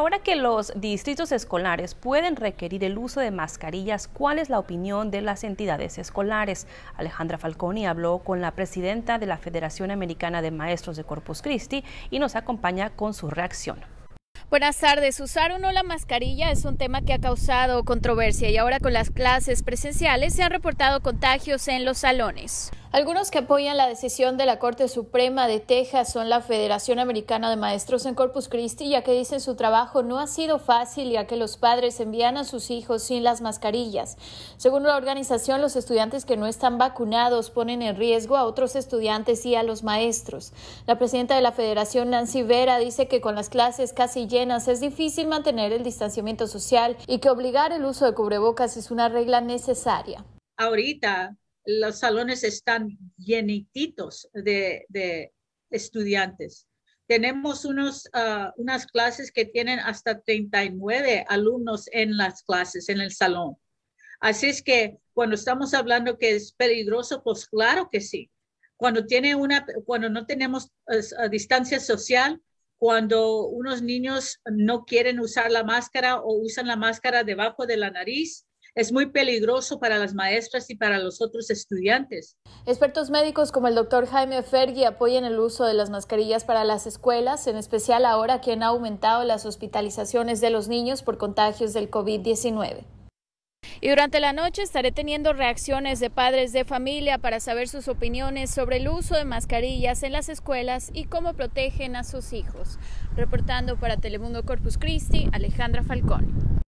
Ahora que los distritos escolares pueden requerir el uso de mascarillas, ¿cuál es la opinión de las entidades escolares? Alejandra Falconi habló con la presidenta de la Federación Americana de Maestros de Corpus Christi y nos acompaña con su reacción. Buenas tardes. Usar o no la mascarilla es un tema que ha causado controversia y ahora con las clases presenciales se han reportado contagios en los salones. Algunos que apoyan la decisión de la Corte Suprema de Texas son la Federación Americana de Maestros en Corpus Christi, ya que dicen su trabajo no ha sido fácil, ya que los padres envían a sus hijos sin las mascarillas. Según la organización, los estudiantes que no están vacunados ponen en riesgo a otros estudiantes y a los maestros. La presidenta de la Federación, Nancy Vera, dice que con las clases casi llenas es difícil mantener el distanciamiento social y que obligar el uso de cubrebocas es una regla necesaria. Ahorita los salones están llenititos de, estudiantes. Tenemos unos, ah, unas clases que tienen hasta 39 alumnos en las clases, en el salón. Así es que cuando estamos hablando que es peligroso, pues claro que sí. Cuando, tiene una, cuando no tenemos distancia social, cuando unos niños no quieren usar la máscara o usan la máscara debajo de la nariz, es muy peligroso para las maestras y para los otros estudiantes. Expertos médicos como el doctor Jaime Fergui apoyan el uso de las mascarillas para las escuelas, en especial ahora que han aumentado las hospitalizaciones de los niños por contagios del COVID-19. Y durante la noche estaré teniendo reacciones de padres de familia para saber sus opiniones sobre el uso de mascarillas en las escuelas y cómo protegen a sus hijos. Reportando para Telemundo Corpus Christi, Alejandra Falcón.